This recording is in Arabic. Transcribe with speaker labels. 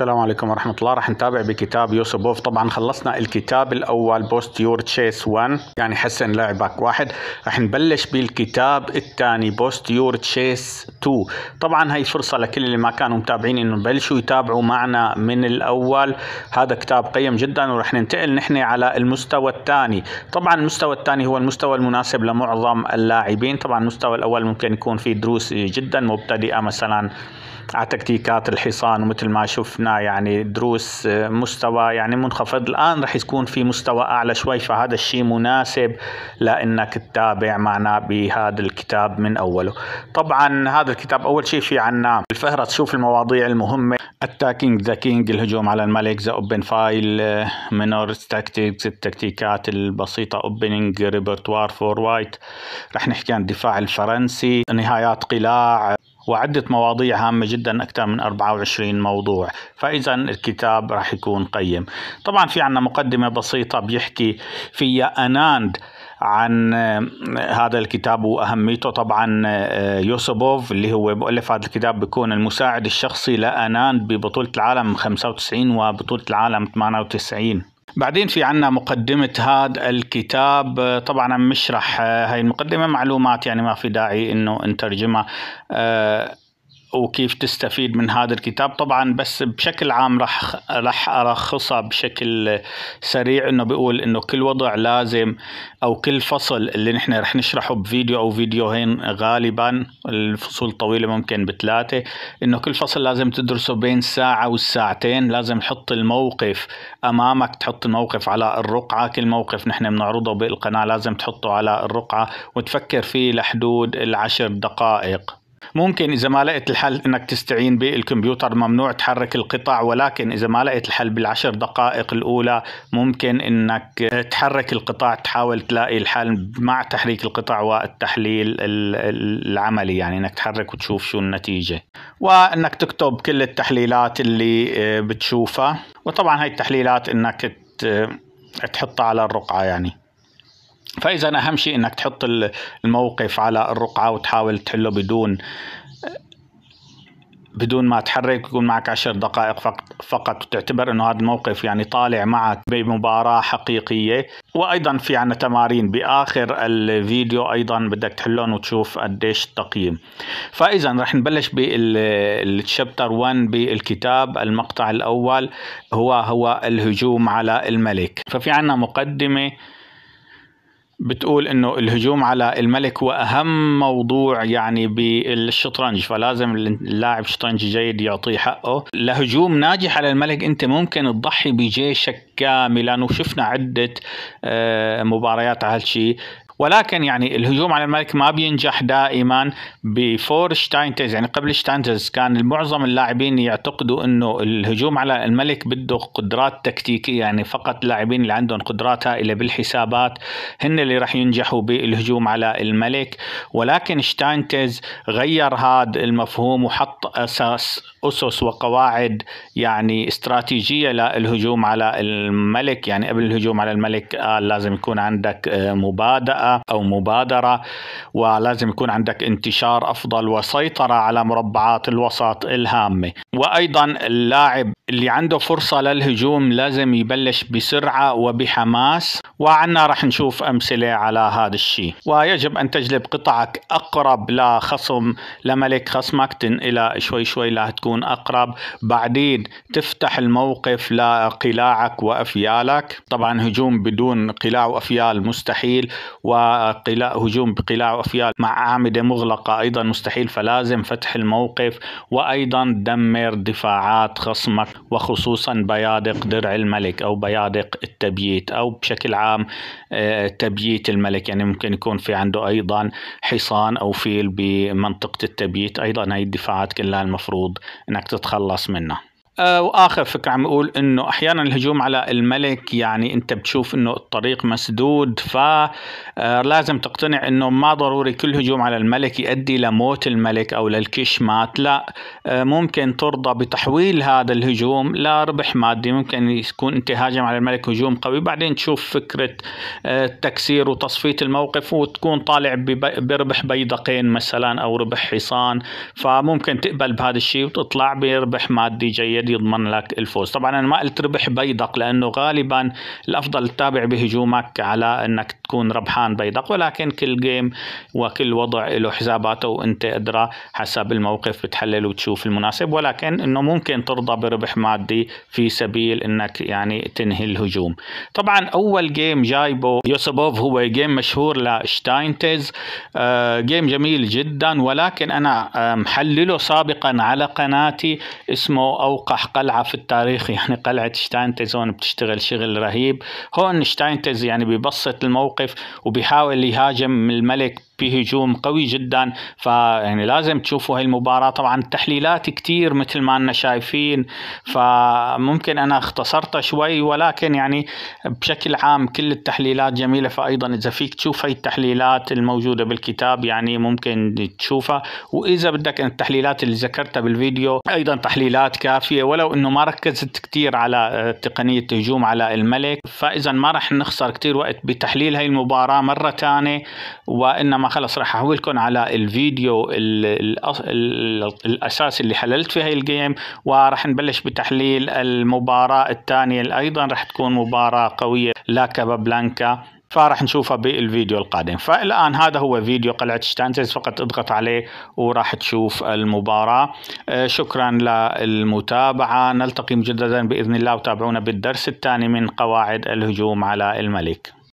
Speaker 1: السلام عليكم ورحمة الله راح نتابع بكتاب يوسبوف طبعا خلصنا الكتاب الأول بوست يور تشيس 1 يعني حسن لعبك واحد راح نبلش بالكتاب الثاني بوست يور تشيس 2 طبعا هي فرصة لكل اللي ما كانوا متابعين انه يبلشوا يتابعوا معنا من الأول هذا كتاب قيم جدا وراح ننتقل نحن على المستوى الثاني طبعا المستوى الثاني هو المستوى المناسب لمعظم اللاعبين طبعا المستوى الأول ممكن يكون فيه دروس جدا مبتدئة مثلا على تكتيكات الحصان مثل ما شفنا يعني دروس آه، مستوى يعني منخفض الان رح يكون في مستوى اعلى شوي فهذا الشيء مناسب لانك تتابع معنا بهذا الكتاب من اوله طبعا هذا الكتاب اول شيء في عنا الفهرس شوف المواضيع المهمه اتاكينج ذا كينج الهجوم على الملك ذا اوبن فايل مينور تاكتيكس التكتيكات البسيطه اوبننج ريبرتوار فور وايت رح نحكي عن الدفاع الفرنسي نهايات قلاع وعدة مواضيع هامة جدا أكثر من 24 موضوع فإذا الكتاب راح يكون قيم طبعا في عنا مقدمة بسيطة بيحكي فيها أناند عن آه، هذا الكتاب واهميته طبعا آه، يوسوبوف اللي هو مؤلف هذا الكتاب بيكون المساعد الشخصي لاناند ببطوله العالم 95 وبطوله العالم 98 بعدين في عنا مقدمة هذا الكتاب طبعا عم نشرح آه، هاي المقدمة معلومات يعني ما في داعي انه نترجمها آه، وكيف تستفيد من هذا الكتاب طبعا بس بشكل عام راح راح الخصها بشكل سريع انه بيقول انه كل وضع لازم او كل فصل اللي نحن راح نشرحه بفيديو او فيديوهين غالبا الفصول طويله ممكن بثلاثه انه كل فصل لازم تدرسه بين ساعه والساعتين لازم تحط الموقف امامك تحط الموقف على الرقعه كل موقف نحن بنعرضه بالقناه لازم تحطه على الرقعه وتفكر فيه لحدود العشر دقائق ممكن إذا ما لقيت الحل إنك تستعين بالكمبيوتر ممنوع تحرك القطع ولكن إذا ما لقيت الحل بالعشر دقائق الأولى ممكن إنك تحرك القطع تحاول تلاقي الحل مع تحريك القطع والتحليل العملي يعني إنك تحرك وتشوف شو النتيجة وإنك تكتب كل التحليلات اللي آه، بتشوفها وطبعا هاي التحليلات إنك تحطها على الرقعة يعني فاذا اهم شيء انك تحط الموقف على الرقعه وتحاول تحله بدون بدون ما تحرك يكون معك عشر دقائق فقط وتعتبر انه هذا الموقف يعني طالع معك بمباراة حقيقية وايضا في عنا تمارين باخر الفيديو ايضا بدك تحلهم وتشوف قديش التقييم فاذا رح نبلش بالشابتر 1 بالكتاب المقطع الاول هو هو الهجوم على الملك ففي عنا مقدمة بتقول انه الهجوم على الملك هو اهم موضوع يعني بالشطرنج فلازم اللاعب شطرنج جيد يعطيه حقه لهجوم ناجح على الملك انت ممكن تضحي بجيشك كاملا وشفنا عدة آه، مباريات على هالشيء ولكن يعني الهجوم على الملك ما بينجح دائما بفور شتاينتز يعني قبل شتاينتز كان معظم اللاعبين يعتقدوا انه الهجوم على الملك بده قدرات تكتيكيه يعني فقط اللاعبين اللي عندهم قدرات هائله بالحسابات هن اللي راح ينجحوا بالهجوم على الملك ولكن شتاينتز غير هذا المفهوم وحط اساس اسس وقواعد يعني استراتيجيه للهجوم على الملك الملك يعني قبل الهجوم على الملك قال لازم يكون عندك آه، مبادئة أو مبادرة ولازم يكون عندك انتشار أفضل وسيطرة على مربعات الوسط الهامة وأيضا اللاعب اللي عنده فرصة للهجوم لازم يبلش بسرعة وبحماس وعنا رح نشوف أمثلة على هذا الشيء ويجب أن تجلب قطعك أقرب لخصم لملك خصمك تنقلها شوي شوي تكون أقرب بعدين تفتح الموقف لقلاعك وأفيالك طبعا هجوم بدون قلاع وأفيال مستحيل وقلاع هجوم بقلاع وأفيال مع أعمدة مغلقة أيضا مستحيل فلازم فتح الموقف وأيضا دمر دفاعات خصمك وخصوصا بيادق درع الملك أو بيادق التبييت أو بشكل عام آه، تبييت الملك يعني ممكن يكون في عنده أيضا حصان أو فيل بمنطقة التبييت أيضا هاي الدفاعات كلها المفروض أنك تتخلص منها آه، واخر فكره عم اقول انه احيانا الهجوم على الملك يعني انت بتشوف انه الطريق مسدود فلازم آه، تقتنع انه ما ضروري كل هجوم على الملك يؤدي لموت الملك او للكش مات لا آه، ممكن ترضى بتحويل هذا الهجوم لربح مادي ممكن يكون انت هاجم على الملك هجوم قوي بعدين تشوف فكره التكسير وتصفيه الموقف وتكون طالع بربح بيدقين مثلا او ربح حصان فممكن تقبل بهذا الشيء وتطلع بربح مادي جيد بيد يضمن لك الفوز طبعا أنا ما قلت ربح بيدق لأنه غالبا الأفضل تتابع بهجومك على أنك تكون ربحان بيدق ولكن كل جيم وكل وضع له حساباته وأنت أدرى حسب الموقف بتحلل وتشوف المناسب ولكن أنه ممكن ترضى بربح مادي في سبيل أنك يعني تنهي الهجوم طبعا أول جيم جايبه يوسبوف هو جيم مشهور لشتاينتز آه جيم جميل جدا ولكن أنا آه، محلله سابقا على قناتي اسمه اوقع أوقح قلعة في التاريخ يعني قلعة شتاينتز هون بتشتغل شغل رهيب هون شتاينتز يعني ببسط الموقف وبيحاول يهاجم الملك في هجوم قوي جدا فيعني لازم تشوفوا هاي المباراه طبعا التحليلات كتير مثل ما انا شايفين فممكن انا اختصرتها شوي ولكن يعني بشكل عام كل التحليلات جميله فايضا اذا فيك تشوف هاي التحليلات الموجوده بالكتاب يعني ممكن تشوفها واذا بدك التحليلات اللي ذكرتها بالفيديو ايضا تحليلات كافيه ولو انه ما ركزت كتير على آه، تقنيه هجوم على الملك فاذا ما راح نخسر كتير وقت بتحليل هاي المباراه مره ثانيه وانما خلص راح احولكم على الفيديو الـ الـ الـ الاساسي اللي حللت في هاي الجيم وراح نبلش بتحليل المباراه الثانيه اللي ايضا راح تكون مباراه قويه لا كابابلانكا فراح نشوفها بالفيديو القادم فالان هذا هو فيديو قلعه شتانتز فقط اضغط عليه وراح تشوف المباراه آه، شكرا للمتابعه نلتقي مجددا باذن الله وتابعونا بالدرس الثاني من قواعد الهجوم على الملك